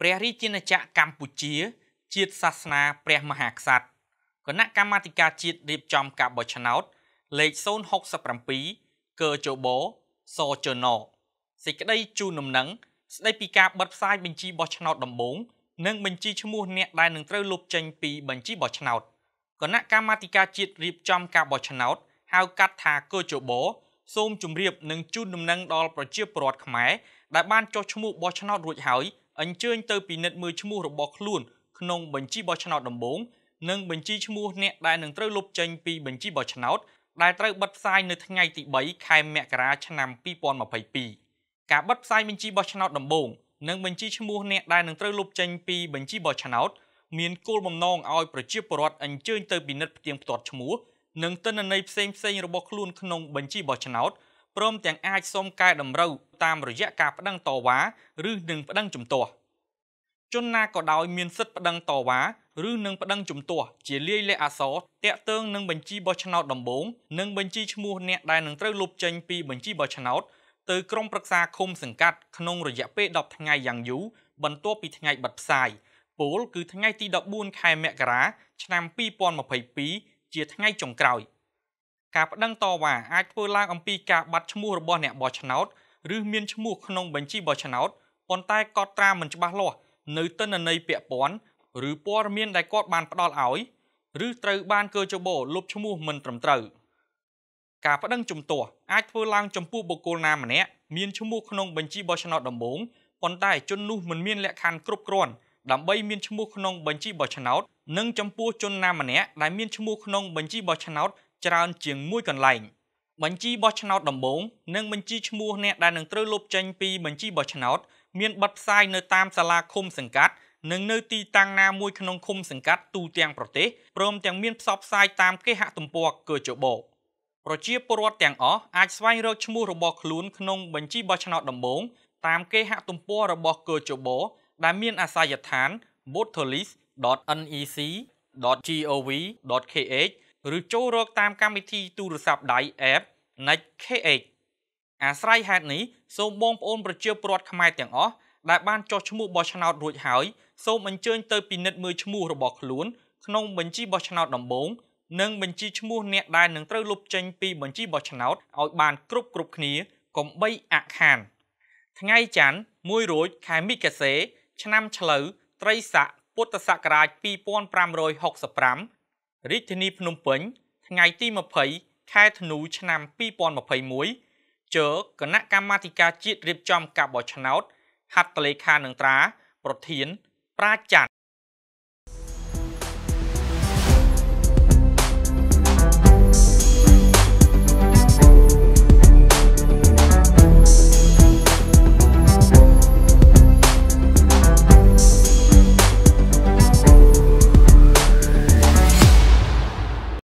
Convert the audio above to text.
ព្រះរាជាណាចក្រកម្ពុជាជាតិសាសនា ព្រះមហាក្សត្រគណៈកម្មាធិការជាតិរៀបចំការបោះឆ្នោតលេខ067កើជបសចណសេចក្តី ជូនដំណឹងស្តីពីការបិទផ្សាយបញ្ជីបោះឆ្នោតដំបូងនិងបញ្ជីឈ្មោះអ្នកដែលនឹងត្រូវលុបចេញពីបញ្ជីបោះឆ្នោតគណៈកម្មាធិការជាតិរៀបចំការបោះឆ្នោត ហៅកាត់ថាកើជបសូមជម្រាបនិងជូនដំណឹងដល់ប្រជាពលរដ្ឋខ្មែរដែលបានចុះឈ្មោះបោះឆ្នោតរួចហើយអញ្ជើញទៅពិនិត្យមើលឈ្មោះរបស់ខ្លួនក្នុងបញ្ជីបោះឆ្នោតដំបូងនិងបញ្ជីឈ្មោះអ្នកដែលនឹងត្រូវលុបចេញពីបញ្ជីបោះឆ្នោតដែលត្រូវបិទផ្សាយនៅថ្ងៃទី3ខែមករាឆ្នាំ2022ការបិទផ្សាយបញ្ជីបោះឆ្នោតដំបូងនិងបញ្ជីឈ្មោះអ្នកដែលនឹងត្រូវលុបចេញពីបញ្ជីបោះឆ្នោតមានគោលបំណងឲ្យប្រជាពលរដ្ឋអញ្ជើញទៅពិនិត្យផ្ទៀងផ្ទាត់ឈ្មោះនិងទិន្នន័យផ្សេងៗរបស់ខ្លួនក្នុងបញ្ជីបោះឆ្នោតព្រមទាំងអាចសុំកែតម្រូវតាមរយៈការប្តឹងតវ៉ាឬនឹងប្តឹងជំទាស់ជនណាក៏ដោយមានសិទ្ធិប្តឹងតវ៉ាឬនឹងប្តឹងជំទាស់ជាលាយលក្ខអសរតាក់ទងនឹងបញ្ជីបោះឆ្នោតដំបូងនិងបញ្ជីឈ្មោះអ្នកដែលនឹងត្រូវលុបចេញពីបញ្ជីបោះឆ្នោត ទៅក្រុមប្រឹក្សាឃុំសង្កាត់ក្នុងរយៈពេល10ថ្ងៃយ៉ាងយូរបន្ទាប់ពីថ្ងៃបិទផ្សាយពោលគឺថ្ងៃទី14ខែមករាឆ្នាំ2022ជាថ្ងៃចុងក្រោយ។ការប្តឹងតវ៉ាអាចធ្វើឡើងអំពីការបាត់ឈ្មោះរបស់អ្នកបោះឆ្នោតឬមានឈ្មោះក្នុងបញ្ជីបោះឆ្នោតប៉ុន្តែកត់ត្រាមិនច្បាស់លាស់នៅទិន្នន័យពាក់ព័ន្ធឬព័ត៌មានដែលគាត់បានផ្ដល់ឲ្យឬត្រូវបានកើជបោលុបឈ្មោះមិនត្រឹមត្រូវការប្តឹងជំទាស់អាចធ្វើឡើងចំពោះបុគ្គលណាម្នាក់មានឈ្មោះក្នុងបញ្ជីបោះឆ្នោតដំបូងប៉ុន្តែជននោះមិនមានលក្ខខណ្ឌគ្រប់គ្រាន់ដើម្បីមានឈ្មោះក្នុងបញ្ជីបោះឆ្នោតនិងចំពោះជនណាម្នាក់ដែលមានឈ្មោះក្នុងបញ្ជីបោះឆ្នោតច្រើនជាងមួយកន្លែងបញ្ជីបោះឆ្នោតដំបូងនិងបញ្ជីឈ្មោះអ្នកដែលនឹងត្រូវលុបចេញពីបញ្ជីបោះឆ្នោត មានប័ណ្ណផ្សាយនៅតាមសាលាឃុំសង្កាត់និងនៅទីតាំងណាមួយក្នុងឃុំសង្កាត់ទូទាំងប្រទេសព្រមទាំងមានផ្សព្វផ្សាយតាមគេហទំព័រកើចបោប្រជាពលរដ្ឋទាំងអស់អាចស្វែងរកឈ្មោះរបស់ខ្លួនក្នុងបញ្ជីបោះឆ្នោតដំបូងតាមគេហទំព័ររបស់កើចបោដែលមានអាសយដ្ឋាន votelis.nec.gov.kh ឬចូលរកតាមកម្មវិធីទូរស័ព្ទដៃ app Next KH អាស្រ័យហេតុនេះសូមបងប្អូនប្រជាពលរដ្ឋខ្មែរទាំងអស់ដែលបានចុះឈ្មោះបោះឆ្នោតរួចហើយសូមអញ្ជើញទៅពិនិត្យមើលឈ្មោះរបស់ខ្លួន ក្នុងបញ្ជីបោះឆ្នោតដំបូងនិងបញ្ជីឈ្មោះអ្នក ដែលនឹងត្រូវលុបចេញពីបញ្ជីបោះឆ្នោតឲ្យ បានគ្រប់គ្រប់គ្នាកុំបីអខាន ថ្ងៃច័ន្ទ1រោចខែមិគសេឆ្នាំឆ្លូវត្រីស័កពុទ្ធសករាជ2565រាជធានីភ្នំពេញថ្ងៃទី20ខែធ្នូឆ្នាំ2021ជើគណៈកម្មាធិការជាតិរៀបចំការបោះឆ្នោតហត្ថលេខានឹងត្រា ប្រធាន ប្រាជ្ញា